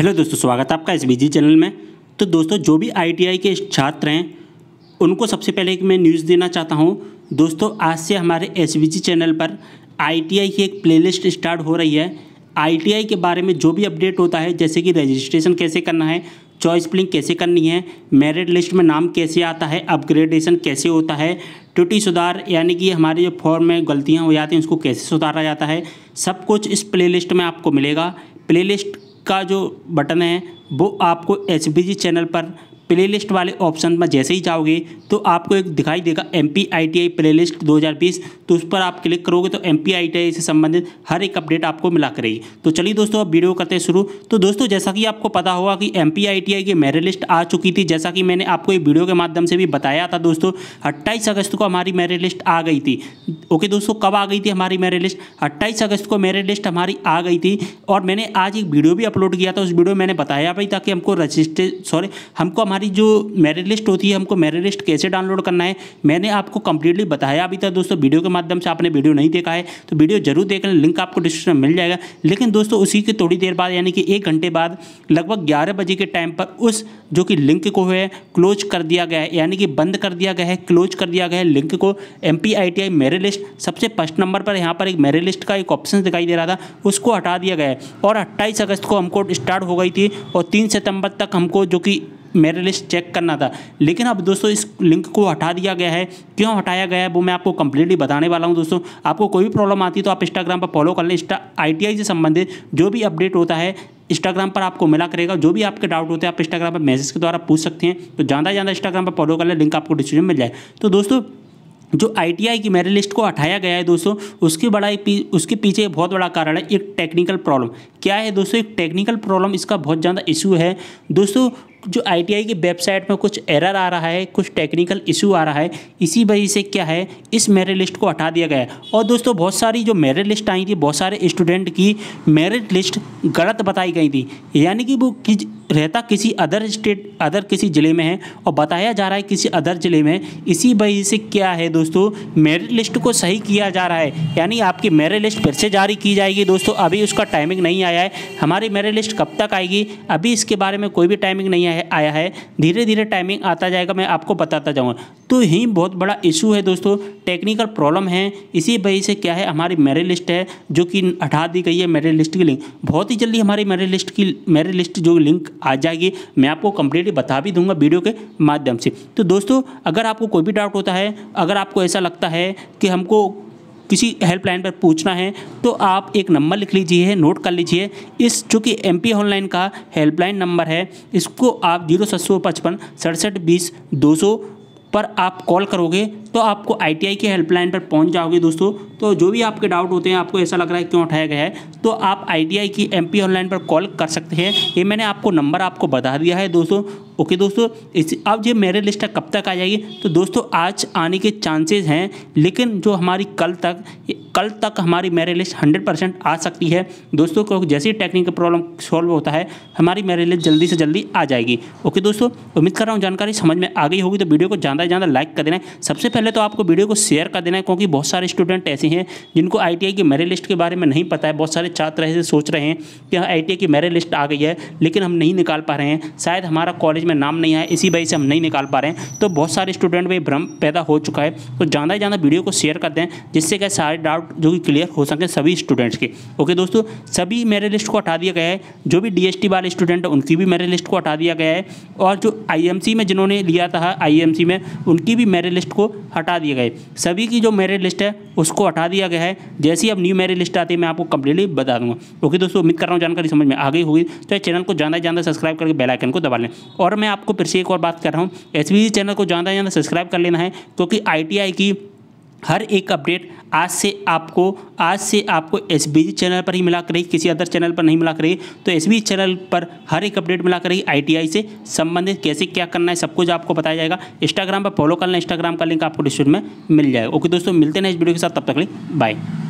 hello दोस्तों स्वागत है आपका बी जी चैनल में तो दोस्तों जो भी आईटीआई के छात्र हैं उनको सबसे पहले एक मैं न्यूज़ देना चाहता हूं दोस्तों आज से हमारे एस चैनल पर आईटीआई की एक प्लेलिस्ट स्टार्ट हो रही है आईटीआई के बारे में जो भी अपडेट होता है जैसे कि रजिस्ट्रेशन कैसे करना है चॉइस प्लिंग कैसे करनी है मेरिट लिस्ट में नाम कैसे आता है अपग्रेडेशन कैसे होता है त्रुटि सुधार यानी कि हमारे जो फॉर्म में गलतियाँ हो जाती हैं उसको कैसे सुधारा जाता है सब कुछ इस प्ले में आपको मिलेगा प्लेलिस्ट का जो बटन है वो आपको एच बी जी चैनल पर प्ले लिस्ट वाले ऑप्शन में जैसे ही जाओगे तो आपको एक दिखाई देगा M P I T I playlist दो हज़ार बीस तो उस पर आप क्लिक करोगे तो M P I T I से संबंधित हर एक अपडेट आपको मिला करेगी तो चलिए दोस्तों अब वीडियो करते हैं शुरू तो दोस्तों जैसा कि आपको पता होगा कि M P I T I की मेरिट लिस्ट आ चुकी थी जैसा कि मैंने आपको एक वीडियो के माध्यम से भी बताया था दोस्तों अट्ठाईस अगस्त को हमारी मेरिट लिस्ट आ गई थी ओके दोस्तों कब आ गई थी हमारी मेरिट लिस्ट अट्ठाईस अगस्त को मेरिट लिस्ट हमारी आ गई थी और मैंने आज एक वीडियो भी अपलोड किया था उस वीडियो में मैंने बताया भाई ताकि हमको रजिस्ट्रे सॉरी हमको हमारे हमारी जो मेरिट लिस्ट होती है हमको मेरिट लिस्ट कैसे डाउनलोड करना है मैंने आपको कंप्लीटली बताया अभी तक दोस्तों वीडियो के माध्यम से आपने वीडियो नहीं देखा है तो वीडियो जरूर देख लें लिंक आपको डिस्क्रिप्शन मिल जाएगा लेकिन दोस्तों उसी के थोड़ी देर बाद यानी कि एक घंटे बाद लगभग ग्यारह बजे के टाइम पर उस जो कि लिंक को है क्लोज कर दिया गया है यानी कि बंद कर दिया गया है क्लोज कर दिया गया है लिंक को M P I T I merit list सबसे फर्स्ट नंबर पर यहाँ पर एक मेरिट लिस्ट का एक ऑप्शन दिखाई दे रहा था उसको हटा दिया गया है और अट्ठाईस अगस्त को हमको स्टार्ट हो गई थी और तीन सितंबर तक हमको जो कि मेरे लिस्ट चेक करना था लेकिन अब दोस्तों इस लिंक को हटा दिया गया है क्यों हटाया गया है वो मैं आपको कंप्लीटली बताने वाला हूँ दोस्तों आपको कोई भी प्रॉब्लम आती है तो आप इंस्टाग्राम पर फॉलो कर लें आईटीआई आई से संबंधित जो भी अपडेट होता है इंस्टाग्राम पर आपको मिला करेगा जो भी आपके डाउट होते हैं आप इंस्टाग्राम पर मैसेज के द्वारा पूछ सकते हैं तो ज़्यादा ज़्यादा इंस्टाग्राम पर फॉलो कर लें लिंक आपको डिस्क्रिप्शन मिल जाए तो दोस्तों जो आईटीआई की मेरे लिस्ट को हटाया गया है दोस्तों उसकी बड़ा पी, उसके पीछे एक बहुत बड़ा कारण है एक टेक्निकल प्रॉब्लम क्या है दोस्तों एक टेक्निकल प्रॉब्लम इसका बहुत ज़्यादा इशू है दोस्तों जो आईटीआई की वेबसाइट में कुछ एरर आ रहा है कुछ टेक्निकल इशू आ रहा है इसी वजह से क्या है इस मेरिट लिस्ट को हटा दिया गया है और दोस्तों बहुत सारी जो मेरिट लिस्ट आई थी बहुत सारे स्टूडेंट की मेरिट लिस्ट गलत बताई गई थी यानी कि वो रहता किसी अदर स्टेट अदर किसी ज़िले में है और बताया जा रहा है किसी अदर ज़िले में इसी वजह से क्या है दोस्तों मेरिट लिस्ट को सही किया जा रहा है यानी आपकी मेरिट लिस्ट फिर से जारी की जाएगी दोस्तों अभी उसका टाइमिंग नहीं आया है हमारी मेरिट लिस्ट कब तक आएगी अभी इसके बारे में कोई भी टाइमिंग नहीं आया है धीरे धीरे टाइमिंग आता जाएगा मैं आपको बताता जाऊँगा तो यही बहुत बड़ा इशू है दोस्तों टेक्निकल प्रॉब्लम है इसी वजह से क्या है हमारी मेरिट लिस्ट है जो कि हटा दी गई है मेरिट लिस्ट की लिंक बहुत ही जल्दी हमारी मेरिट लिस्ट की मेरिट लिस्ट जो लिंक आ जाएगी मैं आपको कंप्लीटली बता भी दूंगा वीडियो के माध्यम से तो दोस्तों अगर आपको कोई भी डाउट होता है अगर आपको ऐसा लगता है कि हमको किसी हेल्पलाइन पर पूछना है तो आप एक नंबर लिख लीजिए नोट कर लीजिए इस चूँकि एम पी ऑनलाइन का हेल्पलाइन नंबर है इसको आप जीरो सात सौ पचपन सड़सठ बीस दो सौ पर आप कॉल करोगे तो आपको आईटीआई के हेल्पलाइन पर पहुंच जाओगे दोस्तों तो जो भी आपके डाउट होते हैं आपको ऐसा लग रहा है क्यों उठाया गया है तो आप आई की एम ऑनलाइन पर कॉल कर सकते हैं ये मैंने आपको नंबर आपको बता दिया है दोस्तों ओके दोस्तों इस अब ये मेरिट लिस्ट कब तक आ जाएगी तो दोस्तों आज आने के चांसेस हैं लेकिन जो हमारी कल तक कल तक हमारी मेरिट लिस्ट हंड्रेड परसेंट आ सकती है दोस्तों को जैसे ही टेक्निकल प्रॉब्लम सॉल्व होता है हमारी मेरिट लिस्ट जल्दी से जल्दी आ जाएगी ओके दोस्तों उम्मीद कर रहा हूँ जानकारी समझ में आ गई होगी तो वीडियो को ज़्यादा से ज़्यादा लाइक कर देना है सबसे पहले तो आपको वीडियो को शेयर कर देना है क्योंकि बहुत सारे स्टूडेंट ऐसे हैं जिनको आई की मेरिट लिस्ट के बारे में नहीं पता है बहुत सारे छात्र ऐसे सोच रहे हैं कि आई हाँ, की मेरिट लिस्ट आ गई है लेकिन हम नहीं निकाल पा रहे हैं शायद हमारा कॉलेज में नाम नहीं है इसी वजह से हम नहीं निकाल पा रहे हैं तो बहुत सारे स्टूडेंट में भ्रम पैदा हो चुका है तो ज़्यादा से ज़्यादा वीडियो को शेयर कर दें जिससे क्या सारे डाउट जो कि क्लियर हो सकें सभी स्टूडेंट्स के ओके दोस्तों सभी मेरिट लिस्ट को हटा दिया गया है जो भी डी वाले स्टूडेंट हैं उनकी भी मेरिट लिस्ट को हटा दिया गया है और जो आई में जिन्होंने लिया था आई में उनकी भी मेरिट लिस्ट को हटा दिया गया सभी की जो मेरिट लिस्ट है उसको हटा हटा दिया गया है जैसे ही अब न्यू मेरिट लिस्ट आती है मैं आपको कंप्लीटली बता दूंगा ओके दोस्तों उम्मीद कर रहा हूँ जानकारी समझ में आ गई होगी तो चैनल को ज़्यादा ज़्यादा सब्सक्राइब करके बेलाइकन को दबा लें और मैं आपको फिर से एक और बात कर रहा हूँ एस चैनल को ज़्यादा ज़्यादा सब्सक्राइब कर लेना है क्योंकि आई की हर एक अपडेट आज से आपको आज से आपको एस चैनल पर ही मिला करेगी किसी अदर चैनल पर नहीं मिला करेगी तो एस चैनल पर हर एक अपडेट मिला करेगी आईटीआई से संबंधित कैसे क्या करना है सब कुछ आपको बताया जाएगा इंस्टाग्राम पर फॉलो करना इंस्टाग्राम का लिंक आपको डिस्क्रिप्शन में मिल जाएगा ओके दोस्तों मिलते हैं इस वीडियो के साथ तब तक लिए बाय